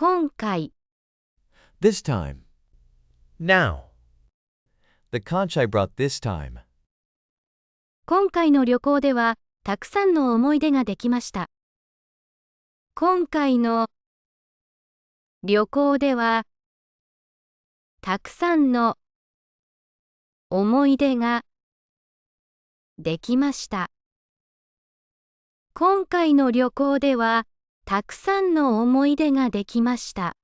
今回 This time. Now. The conch I brought this time. 今回の旅行ではたくさんの思い出ができました今回の旅行ではたくさんの思い出ができました今回の旅行ではたくさんの思い出ができました。